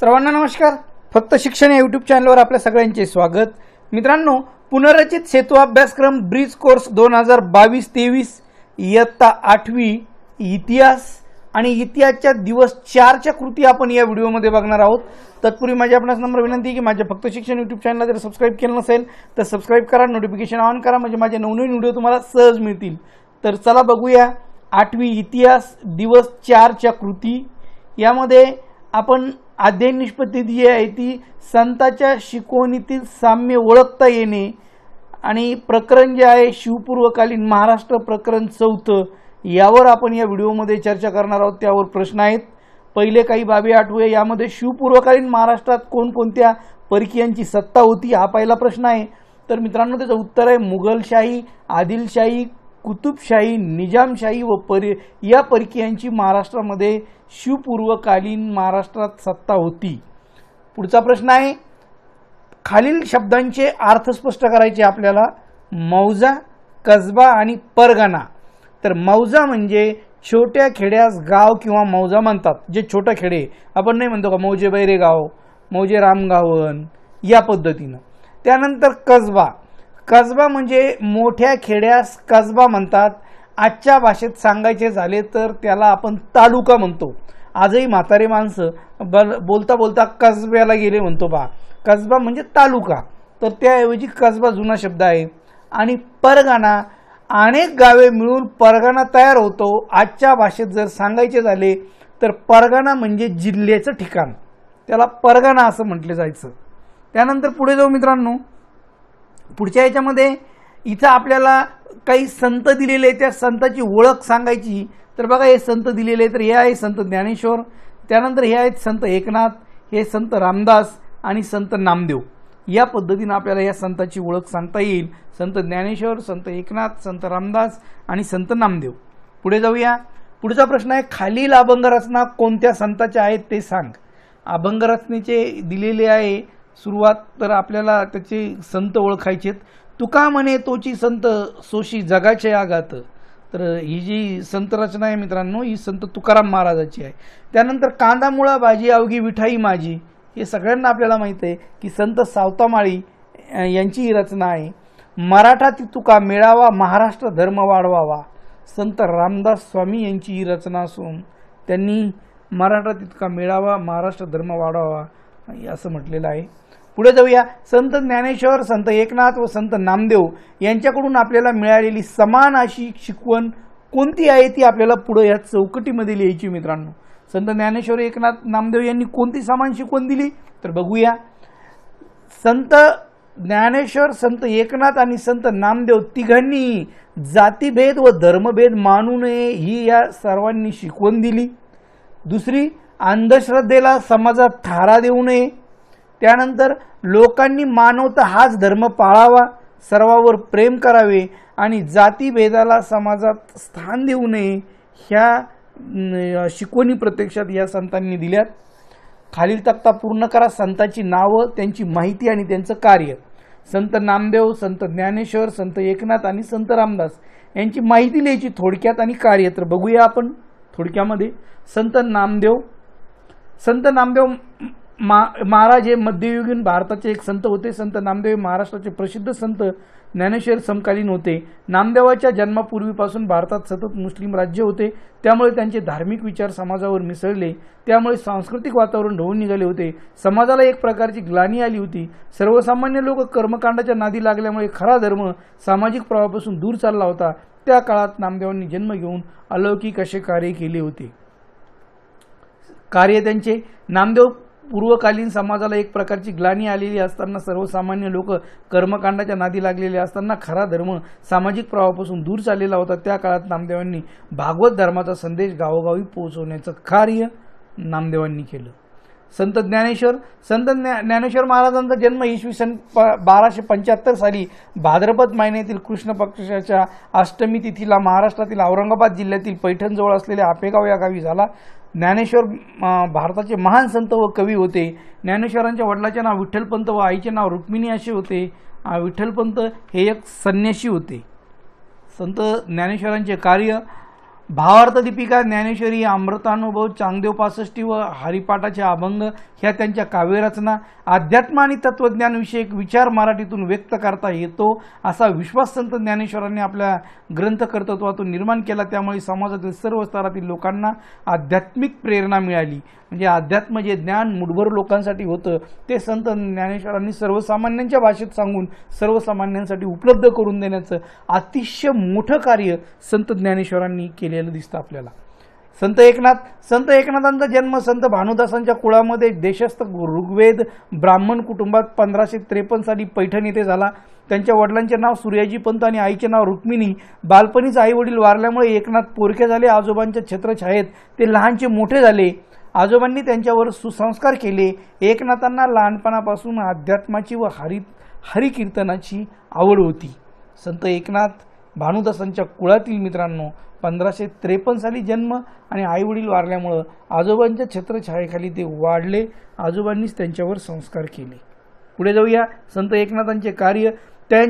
सर्वांना नमस्कार फक्त शिक्षण या युट्यूब चॅनलवर आपल्या सगळ्यांचे स्वागत मित्रांनो पुनर्रचित सेतू अभ्यासक्रम ब्रिज कोर्स दोन हजार बावीस तेवीस इयत्ता आठवी इतिहास आणि इतिहासच्या दिवस चारच्या कृती आपण या व्हिडिओमध्ये बघणार आहोत तत्पूर्वी माझी आपणास नंबर विनंती की माझ्या फक्त शिक्षण यूट्यूब चॅनलला जर सबस्क्राईब केलं नसेल तर सबस्क्राईब करा नोटिफिकेशन ऑन करा म्हणजे माझे नवनवीन व्हिडिओ तुम्हाला सहज मिळतील तर चला बघूया आठवी इतिहास दिवस चारच्या कृती यामध्ये आपण अध्ययन जी आहे ती संताच्या शिकवणीतील साम्य ओळखता येणे आणि प्रकरण जे आहे शिवपूर्वकालीन महाराष्ट्र प्रकरण चौथं यावर आपण या व्हिडिओमध्ये चर्चा करणार आहोत त्यावर प्रश्न आहेत पहिले काही बाबी आठवूया यामध्ये शिवपूर्वकालीन महाराष्ट्रात कोणकोणत्या परकीयांची सत्ता होती हा पहिला प्रश्न आहे तर मित्रांनो त्याचं उत्तर आहे मुघलशाही आदिलशाही कुतुबशाही निजामशाही व परी या परकीयांची महाराष्ट्रामध्ये शिवपूर्वकालीन महाराष्ट्रात सत्ता होती पुढचा प्रश्न आहे खालील शब्दांचे अर्थ स्पष्ट करायचे आपल्याला मौजा कसबा आणि परगणा तर मौजा म्हणजे छोट्या खेड्यास गाव किंवा मौजा म्हणतात जे छोटं खेडे आपण नाही म्हणतो का मौजे बैरेगाव मौजे रामगावन या पद्धतीनं त्यानंतर कसबा कसबा म्हणजे मोठ्या खेड्यास कसबा म्हणतात आजच्या भाषेत सांगायचे झाले तर त्याला आपण तालुका म्हणतो आजही म्हातारे माणसं बल बोलता बोलता कसब्याला गेले म्हणतो बा कसबा म्हणजे तालुका तर त्याऐवजी कसबा जुना शब्द आहे आणि परगाणा अनेक गावे मिळून परगाणा तयार होतो आजच्या भाषेत जर सांगायचे झाले तर परगाणा म्हणजे जिल्ह्याचं ठिकाण त्याला परगाणा असं म्हटलं जायचं त्यानंतर पुढे जाऊ मित्रांनो पुढच्या याच्यामध्ये इथं आपल्याला काही संत दिलेले त्या संताची ओळख सांगायची तर बघा हे संत दिलेले तर हे आहे संत ज्ञानेश्वर त्यानंतर हे आहेत संत एकनाथ हे संत रामदास आणि संत नामदेव या पद्धतीनं आपल्याला या संताची ओळख सांगता येईल संत ज्ञानेश्वर संत एकनाथ संत रामदास आणि संत नामदेव पुढे जाऊया पुढचा प्रश्न आहे खालील अभंग रचना कोणत्या संतांच्या आहेत ते सांग अभंग रचनेचे दिलेले आहे सुरुवात तर आपल्याला त्याचे संत ओळखायचेत तुका म्हणे तोची संत सोशी जगाचे आगात तर ही जी संत रचना आहे मित्रांनो ही संत तुकाराम महाराजाची आहे त्यानंतर कांदा मुळा भाजी अवघी विठाई माझी हे सगळ्यांना आपल्याला माहीत आहे की संत सावतामाळी यांची ही रचना आहे मराठा ती तुका मिळावा महाराष्ट्र धर्म वाढवावा संत रामदास स्वामी यांची ही रचना असून त्यांनी मराठा तितका मिळावा महाराष्ट्र धर्म वाढवावा असं म्हटलेलं आहे पुढे जाऊया संत ज्ञानेश्वर संत एकनाथ व संत नामदेव यांच्याकडून आपल्याला मिळालेली समान अशी शिकवण कोणती आहे ती आपल्याला पुढे या चौकटीमध्ये लिहायची मित्रांनो संत ज्ञानेश्वर एकनाथ नामदेव यांनी कोणती समान शिकवण दिली तर बघूया संत ज्ञानेश्वर संत एकनाथ आणि संत नामदेव तिघांनी जातीभेद व धर्मभेद मानू नये ही या सर्वांनी शिकवण दिली दुसरी अंधश्रद्धेला समाजात थारा देऊ नये त्यानंतर लोकांनी मानवता हाच धर्म पाळावा सर्वावर प्रेम करावे आणि जातीभेदाला समाजात स्थान देऊ नये ह्या शिकवणी प्रत्यक्षात या संतांनी दिल्यात खालील तक्ता पूर्ण करा संतांची नावं त्यांची माहिती आणि त्यांचं कार्य संत नामदेव संत ज्ञानेश्वर संत एकनाथ आणि संत रामदास यांची माहिती लिहायची थोडक्यात आणि कार्य तर बघूया आपण थोडक्यामध्ये संत नामदेव संत नामदेव मा महाराज हे मध्ययुगीन भारताचे एक संत होते संत नामदेव महाराष्ट्राचे प्रसिद्ध संत ज्ञानेश्वर समकालीन होते नामदेवाच्या जन्मापूर्वीपासून भारतात सतत मुस्लिम राज्य होते त्यामुळे त्यांचे धार्मिक विचार समाजावर मिसळले त्यामुळे सांस्कृतिक वातावरण ढवून निघाले होते समाजाला एक प्रकारची ग्लानी आली होती सर्वसामान्य लोक कर्मकांडाच्या नादी लागल्यामुळे खरा धर्म सामाजिक प्रवाहापासून दूर चालला होता त्या काळात नामदेवांनी जन्म घेऊन अलौकिक असे कार्य केले होते कार्य त्यांचे नामदेव पूर्वकालीन समाजाला एक प्रकारची ग्लानी आलेली असताना सर्वसामान्य लोक कर्मकांडाच्या नादी लागलेले असताना खरा धर्म सामाजिक प्रवाहापासून दूर चाललेला होता त्या काळात नामदेवांनी भागवत धर्माचा संदेश गावोगावी पोहोचवण्याचं कार्य नामदेवांनी केलं संत ज्ञानेश्वर संत ज्ञानेश्वर महाराजांचा जन्म इसवी सन बाराशे पंच्याहत्तर साली भाद्रपद महिन्यातील कृष्ण पक्षाच्या अष्टमी तिथीला महाराष्ट्रातील औरंगाबाद जिल्ह्यातील पैठणजवळ असलेल्या आपेगाव या गावी झाला ज्ञानेश्वर भारताचे महान संत व कवी होते ज्ञानेश्वरांच्या वडिलाचे नाव विठ्ठलपंत व आईचे नाव रुक्मिणी असे होते विठ्ठलपंत हे एक संन्यासी होते संत ज्ञानेश्वरांचे कार्य भावार्थ दीपिका ज्ञानेश्वरी अमृतानुभव चांगदेव पासष्टी व हरिपाठाचे अभंग ह्या त्यांच्या काव्यरचना अध्यात्म आणि तत्त्वज्ञानविषयक विचार मराठीतून व्यक्त करता येतो असा विश्वास संत ज्ञानेश्वरांनी आपल्या ग्रंथकर्तृत्वातून निर्माण केला त्यामुळे समाजातील सर्व स्तरातील लोकांना आध्यात्मिक प्रेरणा मिळाली म्हणजे अध्यात्म जे ज्ञान मुठभर लोकांसाठी होतं ते संत ज्ञानेश्वरांनी सर्वसामान्यांच्या भाषेत सांगून सर्वसामान्यांसाठी उपलब्ध करून देण्याचं अतिशय मोठं कार्य संत ज्ञानेश्वरांनी केलं लिहिलेलं दिसतं आपल्याला संत एकनाथ संत एकनाथांचा जन्म संत भानुदासांच्या कुळामध्ये देशस्थ ऋग्वेद ब्राह्मण कुटुंबात पंधराशे त्रेपन्न साली पैठण येथे झाला त्यांच्या वडिलांचे नाव सूर्याजी पंत आणि आईचे नाव रुक्मिणी बालपणीच आई वडील वारल्यामुळे एकनाथ पोरखे झाले आजोबांच्या छत्रछायेत ते लहानचे मोठे झाले आजोबांनी त्यांच्यावर सुसंस्कार केले एकनाथांना लहानपणापासून अध्यात्माची व हरित हरिकीर्तनाची आवड होती संत एकनाथ भानुदासांच्या कुळातील मित्रांनो पंधराशे त्रेपन्न साली जन्म आणि आईवडील वारल्यामुळं आजोबांच्या छत्रछायेखाली ते वाढले आजोबांनीच त्यांच्यावर संस्कार केले पुढे जाऊया संत एकनाथांचे कार्य त्यां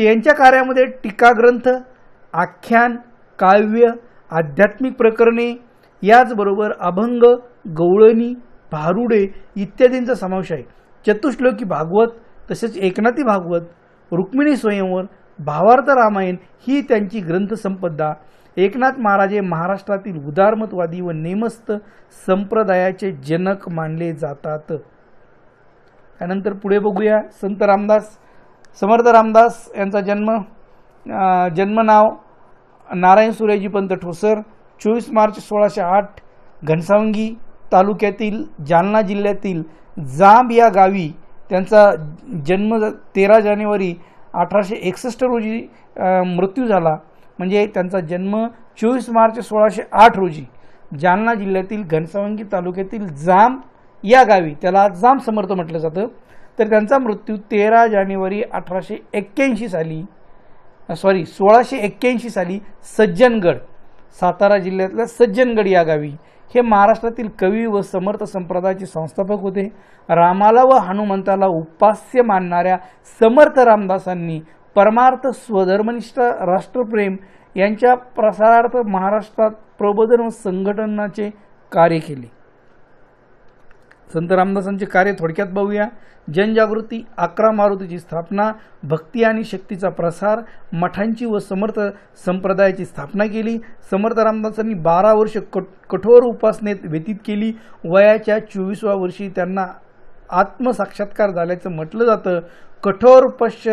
यांच्या कार्यामध्ये टीकाग्रंथ आख्यान काव्य आध्यात्मिक प्रकरणे याचबरोबर अभंग गवळणी भारुडे इत्यादींचा समावेश आहे चतुश्लोकी भागवत तसेच एकनाथी भागवत रुक्मिणी स्वयंवर भावार्थ रामायण ही त्यांची ग्रंथसंपदा एकनाथ महाराज हे महाराष्ट्रातील उदारमतवादी व नेमस्त संप्रदायाचे जनक मानले जातात त्यानंतर पुढे बघूया संत रामदास समर्थ रामदास यांचा जन्म जन्मनाव नारायण सुरेजी पंत ठोसर चोवीस मार्च सोळाशे आठ घनसावंगी तालुक्यातील जालना जिल्ह्यातील जांब या गावी त्यांचा जन्म तेरा जानेवारी अठराशे एकसष्ट रोजी मृत्यू झाला म्हणजे त्यांचा जन्म चोवीस मार्च सोळाशे आठ रोजी जालना जिल्ह्यातील घनसावंगी तालुक्यातील जाम या गावी त्याला जाम समर्थ म्हटलं जातं तर त्यांचा मृत्यू तेरा जानेवारी अठराशे एक्क्याऐंशी साली सॉरी सोळाशे एक्क्याऐंशी साली सज्जनगड सातारा जिल्ह्यातल्या सज्जनगड या गावी हे महाराष्ट्रातील कवी व समर्थ संप्रदायाचे संस्थापक होते रामाला व हनुमंताला उपास्य मानणाऱ्या समर्थ रामदासांनी परमार्थ स्वधर्मनिष्ठ राष्ट्रप्रेम यांच्या प्रसारार्थ महाराष्ट्रात प्रबोधन व संघटनाचे कार्य केले संत रामदासांचे कार्य थोडक्यात बघूया जनजागृती अकरा मारुतीची स्थापना भक्ती आणि शक्तीचा प्रसार मठांची व समर्थ संप्रदायाची स्थापना केली समर्थ रामदासांनी बारा वर्ष कट कठोर उपासनेत व्यतीत केली वयाच्या चोवीसव्या वर्षी त्यांना आत्मसाक्षात्कार झाल्याचं म्हटलं जातं कठोर पश्च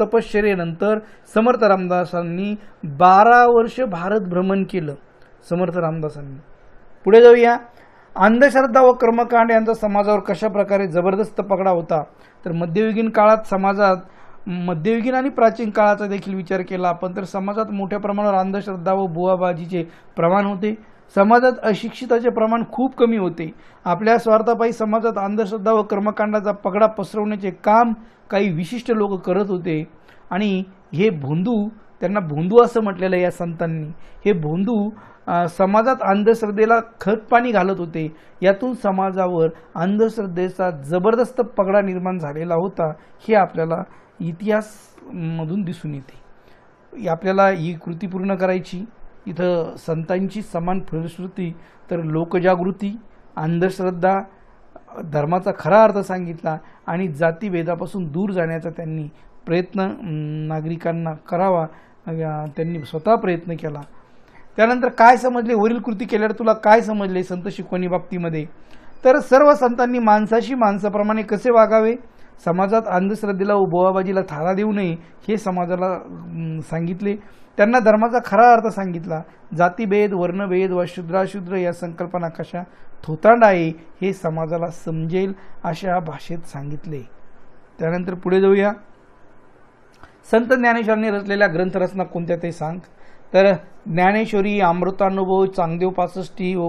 तपश्चर्येनंतर समर्थ रामदासांनी बारा वर्ष भारत भ्रमण केलं समर्थ रामदासांनी पुढे जाऊया अंधश्रद्धा व कर्मकांड यांचा समाजावर कशाप्रकारे जबरदस्त पगडा होता तर मध्ययुगीन काळात समाजात मध्ययुगीन आणि प्राचीन काळाचा देखील विचार केला आपण तर समाजात मोठ्या प्रमाणावर अंधश्रद्धा व बुवाबाजीचे प्रमाण होते समाजात अशिक्षिताचे प्रमाण खूप कमी होते आपल्या स्वार्थापायी समाजात अंधश्रद्धा व कर्मकांडाचा पगडा पसरवण्याचे काम काही विशिष्ट लोक करत होते आणि हे भोंदू त्यांना भोंदू असं म्हटलेलं या संतांनी हे भोंदू समाजात अंधश्रद्धेला खत पाणी घालत होते यातून समाजावर अंधश्रद्धेचा जबरदस्त पगडा निर्माण झालेला होता हे आपल्याला इतिहासमधून दिसून येते आपल्याला ही कृती पूर्ण करायची इथं संतांची समान फलश्रुती तर लोकजागृती अंधश्रद्धा धर्माचा खरा अर्थ सांगितला आणि जातीभेदापासून दूर जाण्याचा त्यांनी प्रयत्न नागरिकांना करावा त्यांनी स्वतः प्रयत्न केला त्यानंतर काय समजले वरील कृती केल्यावर तुला काय समजले संत शिकवणी बाबतीमध्ये तर सर्व संतांनी माणसाशी माणसाप्रमाणे कसे वागावे समाजात अंधश्रद्धेला उभवाबाजीला थारा देऊ नये हे समाजाला सांगितले त्यांना धर्माचा खरा अर्थ सांगितला जातीभेद वर्णभेद व शुद्राशुद्र या संकल्पना कशा थोतांड आहे हे समाजाला समजेल अशा भाषेत सांगितले त्यानंतर पुढे जाऊया संत ज्ञानेश्वरांनी रचलेल्या ग्रंथरचना कोणत्या ते सांग तर ज्ञानेश्वरी अमृतानुभव चांगदेव पासष्टी व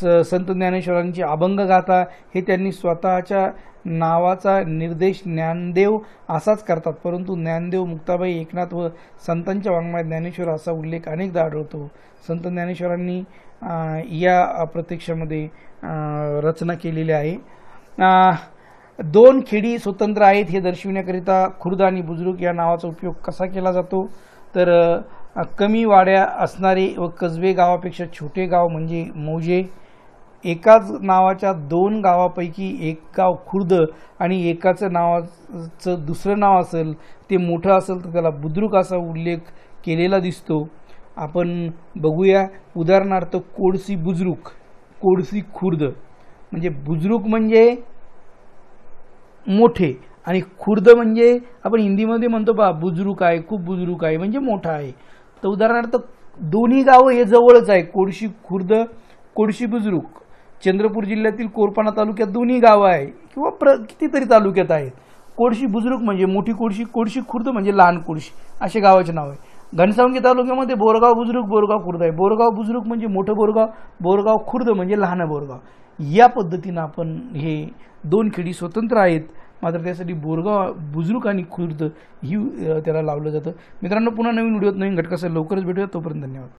स संत ज्ञानेश्वरांची अभंग गाथा हे त्यांनी स्वतःच्या नावाचा निर्देश ज्ञानदेव असाच करतात परंतु ज्ञानदेव मुक्ताबाई एकनाथ व संतांच्या वाङ्मय ज्ञानेश्वर असा उल्लेख अनेकदा आढळतो संत ज्ञानेश्वरांनी या प्रत्यक्षामध्ये रचना केलेली आहे दोन खेडी स्वतंत्र आहेत हे दर्शविण्याकरिता खुर्द आणि बुजुर्ग या नावाचा उपयोग कसा केला जातो तर कमी वाड्या असणारे व कसबे गावापेक्षा छोटे गाव म्हणजे मौजे एकाच नावाच्या दोन गावापैकी एक गाव खुर्द आणि एकाचं नावाचं दुसरं नाव असेल ते मोठं असेल तर त्याला बुद्रुक असा उल्लेख केलेला दिसतो आपण बघूया उदाहरणार्थ कोडसी बुजरुक कोडसी खुर्द म्हणजे बुजरुक म्हणजे मोठे आणि खुर्द म्हणजे आपण हिंदीमध्ये म्हणतो बा बुजरुक आहे खूप बुजरुक आहे म्हणजे मोठा आहे तर उदाहरणार्थ दोन्ही गावं हे जवळच आहे कोळशी खुर्द कोळशी बुजरुक चंद्रपूर जिल्ह्यातील कोरपाणा तालुक्यात दोन्ही गावं आहे किंवा प्र कितीतरी तालुक्यात आहेत कोळशी बुजुर्ग म्हणजे मोठी कोळशी कोळशी खुर्द म्हणजे लहान कोळशी असे गावाचे नाव आहे घनसावंगी तालुक्यामध्ये बोरगाव बुजुर्ग बोरगाव खुर्द आहे बोरगाव बुजुर्ग म्हणजे मोठं बोरगाव बोरगाव खुर्द म्हणजे लहान बोरगाव या पद्धतीनं आपण हे दोन खेडी स्वतंत्र आहेत मात्र त्यासाठी बोरगाव बुजुर्ग आणि खुर्द ही त्याला लावलं जातं मित्रांनो पुन्हा नवीन व्हिडिओत नवीन घटकासह लवकरच भेटूया तोपर्यंत धन्यवाद